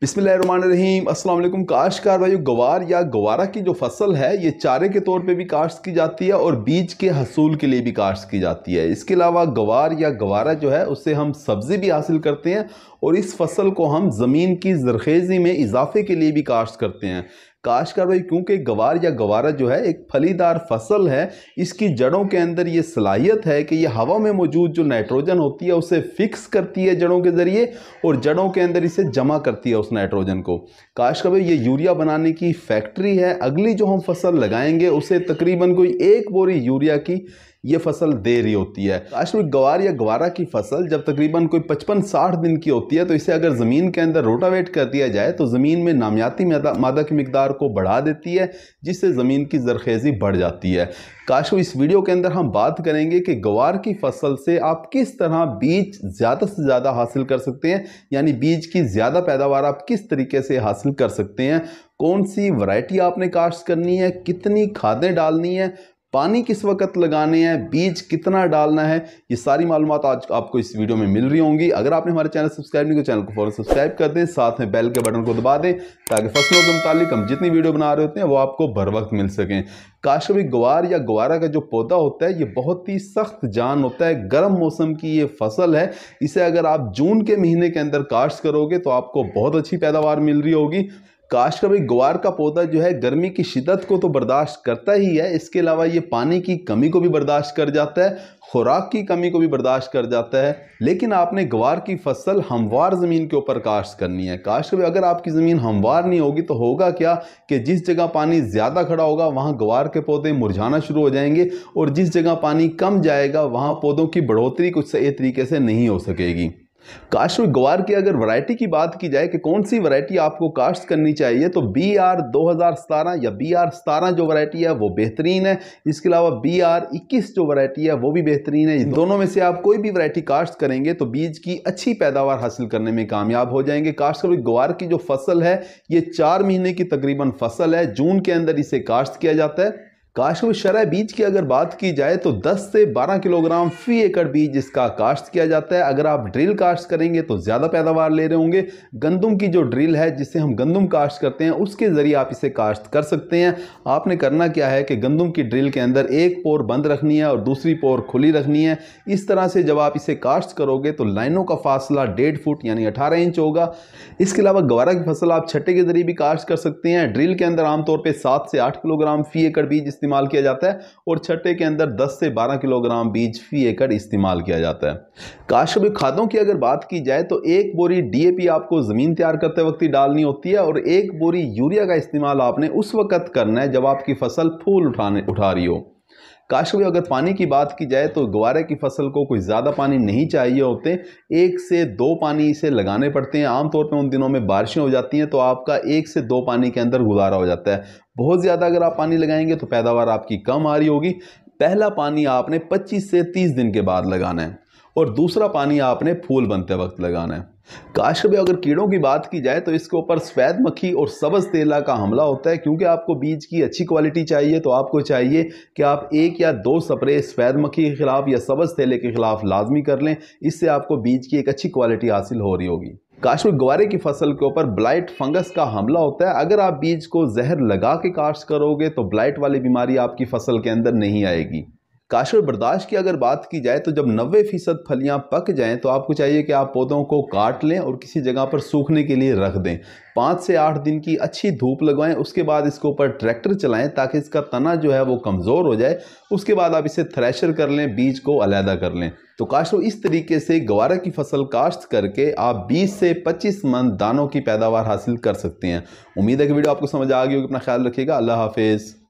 बिसमीम वालेकुम काश्तकार भाइयों गवार या गवारा की जो फसल है ये चारे के तौर पे भी काश्त की जाती है और बीज के हसूल के लिए भी काश्त की जाती है इसके अलावा गवार या गवारा जो है उससे हम सब्ज़ी भी हासिल करते हैं और इस फसल को हम ज़मीन की जरखेज़ी में इजाफे के लिए भी काश्त करते हैं काश भाई क्योंकि गवार या गवारा जो है एक फलीदार फसल है इसकी जड़ों के अंदर ये सलाहियत है कि ये हवा में मौजूद जो नाइट्रोजन होती है उसे फिक्स करती है जड़ों के ज़रिए और जड़ों के अंदर इसे जमा करती है उस नाइट्रोजन को काश्तकार भाई ये यूरिया बनाने की फैक्ट्री है अगली जो हम फसल लगाएंगे उसे तकरीबन कोई एक बोरी यूरिया की ये फसल देरी होती है काश्मीर गवार या गवारा की फसल जब तकरीबन कोई पचपन साठ दिन की होती है तो इसे अगर ज़मीन के अंदर रोटावेट कर दिया जाए तो ज़मीन में नामियाती मादा की मकदार को बढ़ा देती है जिससे ज़मीन की जरखेज़ी बढ़ जाती है काशो इस वीडियो के अंदर हम बात करेंगे कि गवार की फसल से आप किस तरह बीज ज़्यादा से ज़्यादा हासिल कर सकते हैं यानी बीज की ज़्यादा पैदावार आप किस तरीके से हासिल कर सकते हैं कौन सी वैरायटी आपने काश्त करनी है कितनी खादें डालनी है पानी किस वक्त लगाने हैं बीज कितना डालना है ये सारी मालूम आज आपको इस वीडियो में मिल रही होंगी अगर आपने हमारे चैनल सब्सक्राइब नहीं किया चैनल को फॉरन सब्सक्राइब कर दें साथ में बेल के बटन को दबा दें ताकि फसलों के मुतालिक हम जितनी वीडियो बना रहे होते हैं वो आपको भर वक्त मिल सकें काशवी गवार या गवारा का जो पौधा होता है ये बहुत ही सख्त जान होता है गर्म मौसम की ये फसल है इसे अगर आप जून के महीने के अंदर काश्त करोगे तो आपको बहुत अच्छी पैदावार मिल रही होगी काश कभी ग्वार का पौधा जो है गर्मी की शिदत को तो बर्दाश्त करता ही है इसके अलावा ये पानी की कमी को भी बर्दाश्त कर जाता है खुराक की कमी को भी बर्दाश्त कर जाता है लेकिन आपने ग्वार की फसल हमवार ज़मीन के ऊपर काश्त करनी है काश कभी अगर आपकी ज़मीन हमवार नहीं होगी तो होगा क्या कि जिस जगह पानी ज़्यादा खड़ा होगा वहाँ ग्वार के पौधे मुरझाना शुरू हो जाएंगे और जिस जगह पानी कम जाएगा वहाँ पौधों की बढ़ोतरी कुछ सही तरीके से नहीं हो सकेगी काश्त में ग्वार की अगर वैरायटी की बात की जाए कि कौन सी वैरायटी आपको काश्त करनी चाहिए तो बी आर दो हज़ार सतारह या बी आर सतारह जो वैरायटी है वो बेहतरीन है इसके अलावा बी आर इक्कीस जो वैरायटी है वो भी बेहतरीन है दोनों में से आप कोई भी वैरायटी काश्त करेंगे तो बीज की अच्छी पैदावार हासिल करने में कामयाब हो जाएंगे काश्त कर ग्वार की जो फसल है ये चार महीने की तकरीबन फसल है जून के अंदर इसे काश्त किया जाता है काश्त में शरह बीज की अगर बात की जाए तो 10 से 12 किलोग्राम फी एकड़ बीज इसका काश्त किया जाता है अगर आप ड्रिल काश्त करेंगे तो ज़्यादा पैदावार ले रहे होंगे गंदम की जो ड्रिल है जिसे हम गंदम काश्त करते हैं उसके ज़रिए आप इसे काश्त कर सकते हैं आपने करना क्या है कि गंदम की ड्रिल के अंदर एक पोर बंद रखनी है और दूसरी पोर खुली रखनी है इस तरह से जब आप इसे काश्त करोगे तो लाइनों का फासला डेढ़ फुट यानी अठारह इंच होगा इसके अलावा गवारा की फसल आप छट्टे के ज़रिए भी काश्त कर सकते हैं ड्रिल के अंदर आमतौर पर सात से आठ किलोग्राम फी एकड़ बीज इस्तेमाल किया जाता है और छठे के अंदर 10 से 12 किलोग्राम बीज फी एकड़ इस्तेमाल किया जाता है काश्यप खादों की अगर बात की जाए तो एक बोरी डीएपी आपको ज़मीन तैयार करते वक्त ही डालनी होती है और एक बोरी यूरिया का इस्तेमाल आपने उस वक्त करना है जब आपकी फसल फूल उठाने उठा रही हो काशवी अगर पानी की बात की जाए तो ग्वारे की फसल को कुछ ज़्यादा पानी नहीं चाहिए होते एक से दो पानी इसे लगाने पड़ते हैं आमतौर पर उन दिनों में बारिशें हो जाती हैं तो आपका एक से दो पानी के अंदर गुजारा हो जाता है बहुत ज़्यादा अगर आप पानी लगाएंगे तो पैदावार आपकी कम आ रही होगी पहला पानी आपने 25 से 30 दिन के बाद लगाना है और दूसरा पानी आपने फूल बनते वक्त लगाना है काश कभी अगर कीड़ों की बात की जाए तो इसके ऊपर सफ़ेद मक्खी और सबज तेला का हमला होता है क्योंकि आपको बीज की अच्छी क्वालिटी चाहिए तो आपको चाहिए कि आप एक या दो स्प्रे सफ़ेद मक्खी के ख़िलाफ़ या सबज तेले के ख़िलाफ़ लाजमी कर लें इससे आपको बीज की एक अच्छी क्वालिटी हासिल हो रही होगी काश में ग्वारे की फसल के ऊपर ब्लाइट फंगस का हमला होता है अगर आप बीज को जहर लगा के काश्त करोगे तो ब्लाइट वाली बीमारी आपकी फसल के अंदर नहीं आएगी काशर बर्दाश्त की अगर बात की जाए तो जब नबे फ़ीसद फलियाँ पक जाएँ तो आपको चाहिए कि आप पौधों को काट लें और किसी जगह पर सूखने के लिए रख दें पाँच से आठ दिन की अच्छी धूप लगवाएं उसके बाद इसके ऊपर ट्रैक्टर चलाएं ताकि इसका तना जो है वो कमज़ोर हो जाए उसके बाद आप इसे थ्रेशर कर लें बीज को अलहदा कर लें तो काशो इस तरीके से गवारा की फसल काश्त करके आप 20 से 25 मन दानों की पैदावार हासिल कर सकते हैं उम्मीद है कि वीडियो आपको समझ आ गई होगी अपना ख्याल रखिएगा अल्लाह हाफिज़